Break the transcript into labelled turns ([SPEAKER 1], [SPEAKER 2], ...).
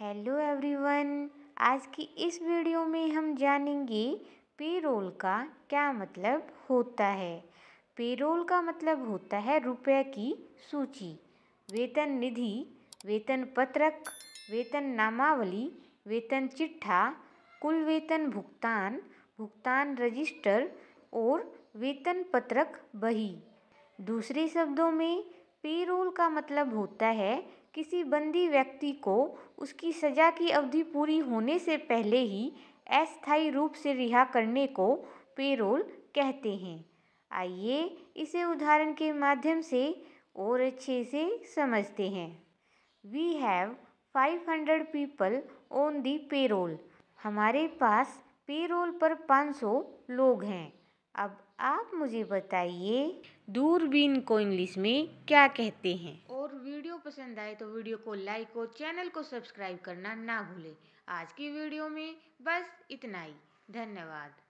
[SPEAKER 1] hello everyone आज की इस वीडियो में हम जानेंगे पेरोल का क्या मतलब होता है पेरोल का मतलब होता है रुपये की सूची वेतन निधि वेतन पत्रक वेतन नामावली वेतन चिट्ठा कुल वेतन भुगतान भुगतान रजिस्टर और वेतन पत्रक बही दूसरे शब्दों में पेरोल का मतलब होता है किसी बंदी व्यक्ति को उसकी सजा की अवधि पूरी होने से पहले ही अस्थायी रूप से रिहा करने को पेरोल कहते हैं आइए इसे उदाहरण के माध्यम से और अच्छे से समझते हैं we have five hundred people on the payroll हमारे पास पेरोल पर पाँच सौ लोग हैं अब आप मुझे बताइए दूरबीन को इंग्लिश में क्या कहते हैं
[SPEAKER 2] वीडियो पसंद आए तो वीडियो को लाइक और चैनल को सब्सक्राइब करना ना भूलें आज की वीडियो में बस इतना ही धन्यवाद